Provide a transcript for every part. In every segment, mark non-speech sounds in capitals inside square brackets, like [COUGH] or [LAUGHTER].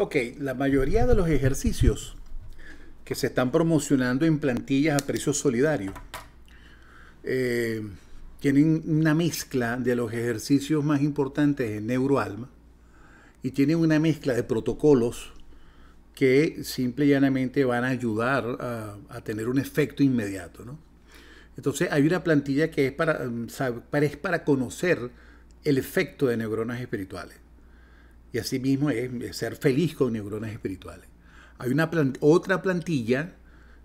Ok, la mayoría de los ejercicios que se están promocionando en plantillas a precio solidario eh, tienen una mezcla de los ejercicios más importantes en neuroalma y tienen una mezcla de protocolos que simple y llanamente van a ayudar a, tener un efecto inmediato. Entonces hay una plantilla que es mm, es para conocer el efecto de neuronas espirituales y asimismo es ser feliz con neuronas espirituales. Hay una otra plantilla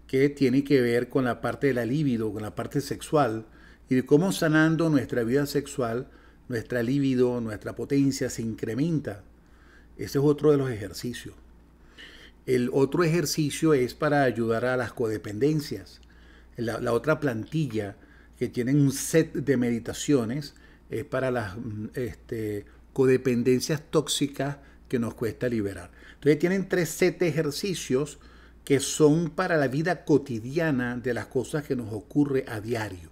que tiene que ver con la parte de la libido, con la parte sexual y de cómo sanando nuestra vida sexual, nuestra libido, nuestra potencia se incrementa. Ese es otro de los ejercicios. El otro ejercicio es para ayudar a las codependencias. La, otra plantilla que tienen un set de meditaciones es para las mm, este, codependencias tóxicas que nos cuesta liberar. Entonces tienen tres 7 ejercicios que son para la vida cotidiana de las cosas que nos ocurre a diario.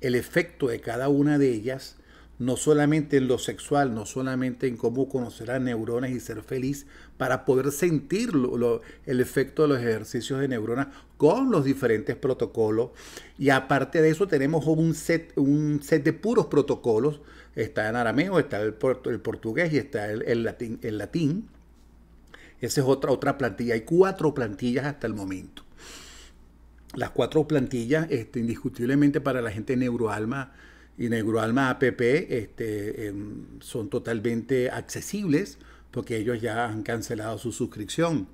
El efecto de cada una de ellas no solamente en lo sexual, no solamente en cómo conocer a neuronas y ser feliz, para poder sentir el efecto de los ejercicios de neuronas con los diferentes protocolos. Y aparte de eso tenemos un set, un set de puros protocolos. Está en arameo, está el, el portugués y está el, el latín. El latín. Esa es otra, otra plantilla. Hay cuatro plantillas hasta el momento. Las cuatro plantillas, este, indiscutiblemente para la gente neuroalma, y Alma APP este, em, son totalmente accesibles porque ellos ya han cancelado su suscripción.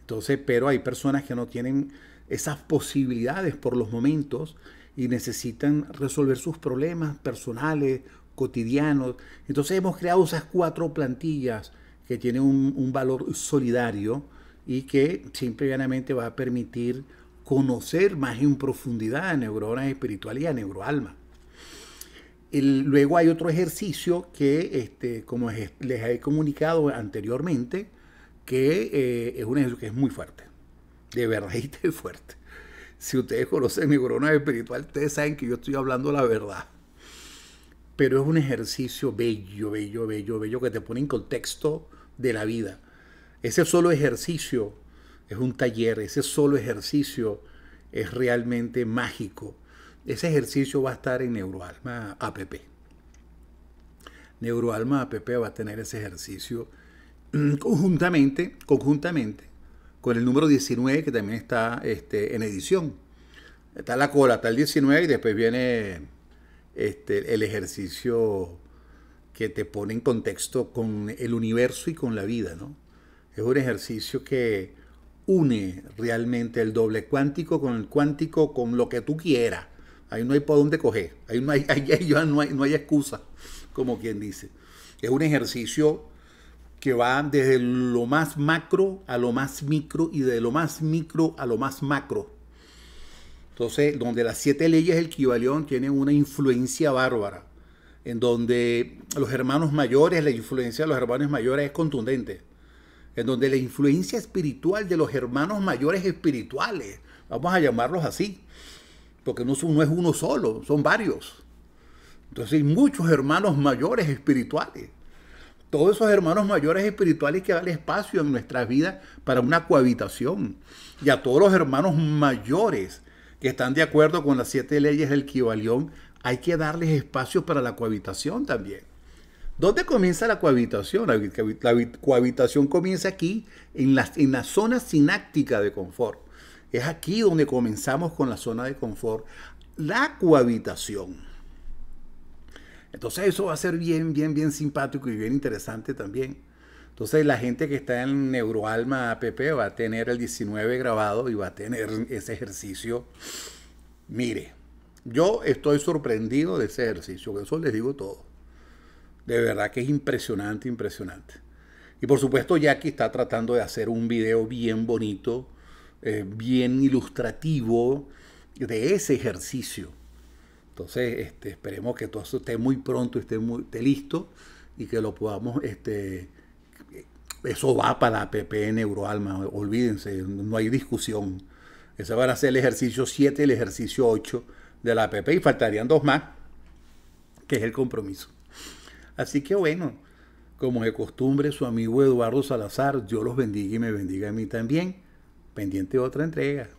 Entonces, pero hay personas que no tienen esas posibilidades por los momentos y necesitan resolver sus problemas personales, cotidianos. Entonces hemos creado esas cuatro plantillas que tienen un, valor solidario y que simplemente va a permitir conocer más en profundidad a neuronas espirituales y a neuroalma luego hay otro ejercicio que, este, como les he comunicado anteriormente, que eh, es un ejercicio que es muy fuerte, de verdad [LAUGHS] y fuerte. Si ustedes conocen mi corona espiritual, ustedes saben que yo estoy hablando la verdad. Pero es un ejercicio bello, bello, bello, bello, que te pone en contexto de la vida. Ese solo ejercicio es un taller, ese solo ejercicio es realmente mágico ese ejercicio va a estar en Neuroalma app. Neuroalma app va a tener ese ejercicio mm, conjuntamente, conjuntamente con el número 19 que también está este, en edición. Está la cola, está el 19 y después viene este, el ejercicio que te pone en contexto con el universo y con la vida. Es un ejercicio que une realmente el doble cuántico con el cuántico, con lo que tú quieras, Ahí no hay por dónde coger. Ahí, [LAUGHS] no hay, no, hay, excusa, como quien dice. Es un ejercicio que va desde lo más macro a lo más micro y de lo más micro a lo más macro. Entonces, donde las siete leyes del Kibalión tienen una influencia bárbara, en donde los hermanos mayores, la influencia de los hermanos mayores es contundente, en donde la influencia espiritual de los hermanos mayores espirituales, vamos a llamarlos así, porque no, es uno solo, son varios. Entonces hay muchos hermanos mayores espirituales. Todos esos hermanos mayores espirituales que dan espacio en nuestras vidas para una cohabitación. Y a todos los hermanos mayores que están de acuerdo con las siete leyes del Kibalión, hay que darles espacio para la cohabitación también. ¿Dónde comienza la cohabitación? La, cohabitación comienza aquí, en la, en la zona sináctica de confort. Es aquí donde comenzamos con la zona de confort, la cohabitación. Entonces eso va a ser bien, bien, bien simpático y bien interesante también. Entonces la gente que está en Neuroalma APP va a tener el 19 grabado y va a tener ese ejercicio. Mire, yo estoy sorprendido de ese ejercicio, que eso les digo todo. De verdad que es impresionante, impresionante. Y por supuesto Jackie está tratando de hacer un video bien bonito eh, bien ilustrativo de ese ejercicio. Entonces, este, esperemos que todo eso esté muy pronto, esté, muy, listo y que lo podamos... Este, eso va para la PP Neuroalma, olvídense, no hay discusión. Ese van a ser el ejercicio 7 y el ejercicio 8 de la APP y faltarían dos más, que es el compromiso. Así que bueno, como de costumbre, su amigo Eduardo Salazar, yo los bendiga y me bendiga a mí también pendiente de otra entrega.